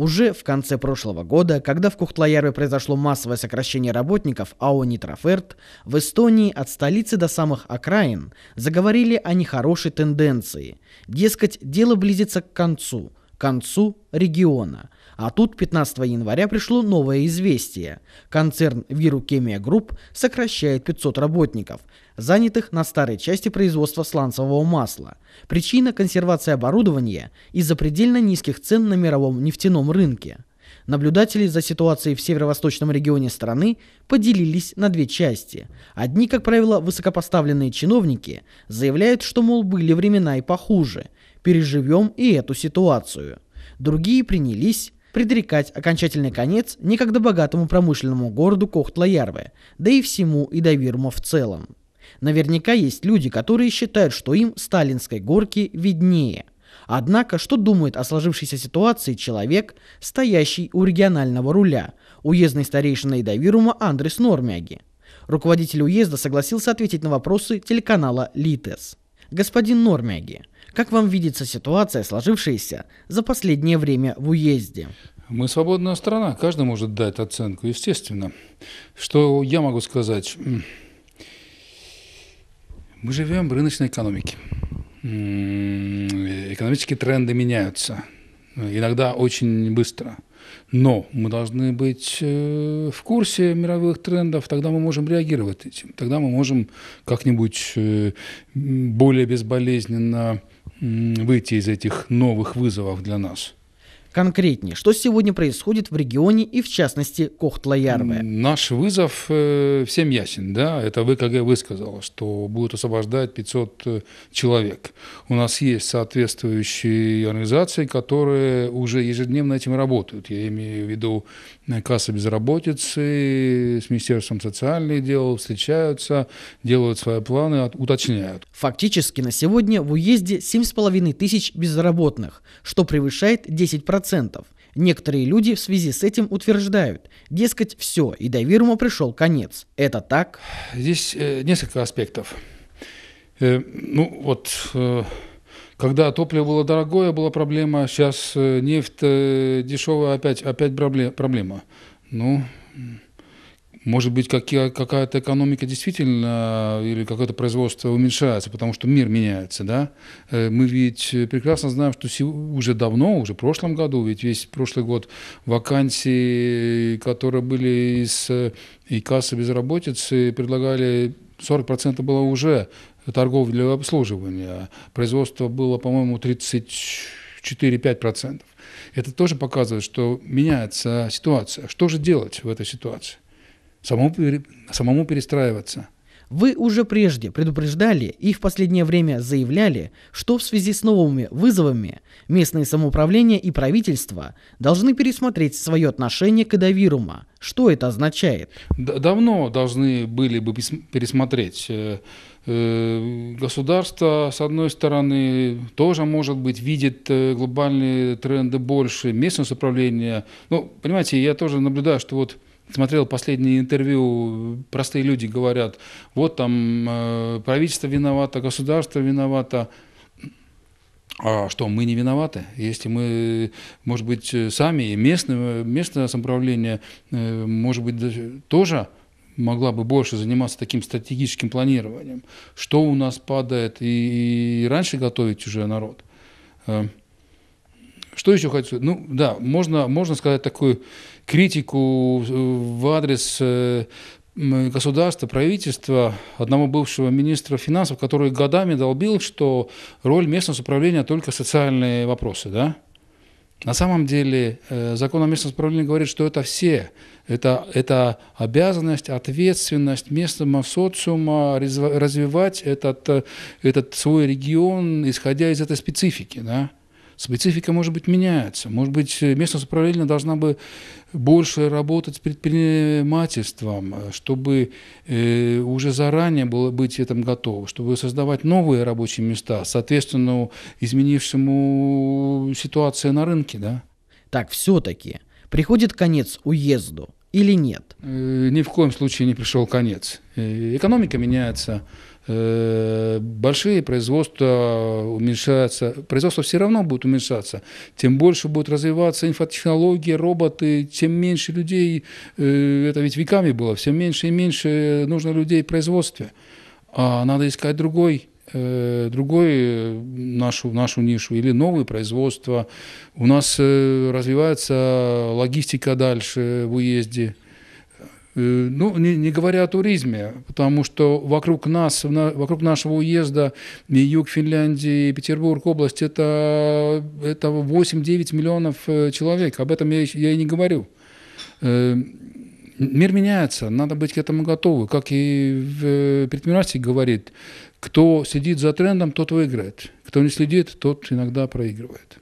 Уже в конце прошлого года, когда в Кухтлоярве произошло массовое сокращение работников АО «Нитроферт», в Эстонии от столицы до самых окраин заговорили о нехорошей тенденции. Дескать, дело близится к концу, к концу региона – а тут 15 января пришло новое известие. Концерн Вирукемия Групп сокращает 500 работников, занятых на старой части производства сланцевого масла. Причина – консервация оборудования из-за предельно низких цен на мировом нефтяном рынке. Наблюдатели за ситуацией в северо-восточном регионе страны поделились на две части. Одни, как правило, высокопоставленные чиновники, заявляют, что, мол, были времена и похуже. Переживем и эту ситуацию. Другие принялись предрекать окончательный конец некогда богатому промышленному городу Кохтла-Ярве, да и всему Идавирма в целом. Наверняка есть люди, которые считают, что им сталинской горки виднее. Однако, что думает о сложившейся ситуации человек, стоящий у регионального руля, уездный старейшина Идавирума Андрес Нормяги? Руководитель уезда согласился ответить на вопросы телеканала «Литес». Господин Нормяги, как вам видится ситуация, сложившаяся за последнее время в уезде? Мы свободная страна, каждый может дать оценку, естественно. Что я могу сказать? Мы живем в рыночной экономике. Экономические тренды меняются, иногда очень быстро. Но мы должны быть э, в курсе мировых трендов, тогда мы можем реагировать этим, тогда мы можем как-нибудь э, более безболезненно выйти из этих новых вызовов для нас – Конкретнее, что сегодня происходит в регионе и в частности Кохтла-Ярве? Наш вызов э, всем ясен, да, это ВКГ высказал, что будет освобождать 500 э, человек. У нас есть соответствующие организации, которые уже ежедневно этим работают. Я имею в виду э, кассы безработицы, с Министерством социальных дел встречаются, делают свои планы, уточняют. Фактически на сегодня в уезде 7,5 тысяч безработных, что превышает 10% 100%. Некоторые люди в связи с этим утверждают, дескать, все, и до вирума пришел конец. Это так? Здесь э, несколько аспектов. Э, ну вот, э, когда топливо было дорогое, была проблема, сейчас э, нефть э, дешевая, опять, опять проблема. Ну, может быть, как, какая-то экономика действительно э, или какое-то производство уменьшается, потому что мир меняется, да? Э, мы ведь э, прекрасно знаем, что уже давно, уже в прошлом году, ведь весь прошлый год вакансии, которые были из и кассы безработицы, предлагали 40% было уже торговли и обслуживания. А производство было, по-моему, 34-5%. Это тоже показывает, что меняется ситуация. Что же делать в этой ситуации? самому, самому перестраиваться. Вы уже прежде предупреждали и в последнее время заявляли, что в связи с новыми вызовами местные самоуправления и правительство должны пересмотреть свое отношение к эдовируму. Что это означает? Д- давно должны были бы пересмотреть. Э, э, государство, с одной стороны, тоже, может быть, видит э, глобальные тренды больше, местное управление. Ну, понимаете, я тоже наблюдаю, что вот смотрел последнее интервью, простые люди говорят, вот там э, правительство виновато, государство виновато. А что, мы не виноваты? Если мы, может быть, сами, местное, местное самоуправление, э, может быть, тоже могла бы больше заниматься таким стратегическим планированием. Что у нас падает? И, и раньше готовить уже народ. Э, что еще хочу сказать? Ну, да, можно, можно сказать такую критику э, в адрес э, государства, правительства, одного бывшего министра финансов, который годами долбил, что роль местного управления только социальные вопросы, да? На самом деле э, закон о местном управлении говорит, что это все. Это, это обязанность, ответственность местного социума развивать этот, этот свой регион, исходя из этой специфики. Да? специфика, может быть, меняется. Может быть, э, местное управление должна бы больше работать с предпринимательством, э, чтобы э, уже заранее было быть этому готово, чтобы создавать новые рабочие места, соответственно, изменившему ситуацию на рынке. Да? Так все-таки приходит конец уезду – или нет? Э, ни в коем случае не пришел конец. Э, экономика меняется, э, большие производства уменьшаются, производство все равно будет уменьшаться, тем больше будет развиваться инфотехнологии, роботы, тем меньше людей, это ведь веками было, все меньше и меньше нужно людей в производстве. А надо искать другой Э, другой э, нашу, нашу нишу или новые производства. У нас э, развивается логистика дальше в уезде. Ну, не, не говоря о туризме, потому что вокруг нас, на, вокруг нашего уезда, и юг Финляндии, и Петербург, область, это, это 8-9 миллионов человек. Об этом я, я и не говорю мир меняется, надо быть к этому готовы. Как и в э, предприниматель говорит, кто сидит за трендом, тот выиграет. Кто не следит, тот иногда проигрывает.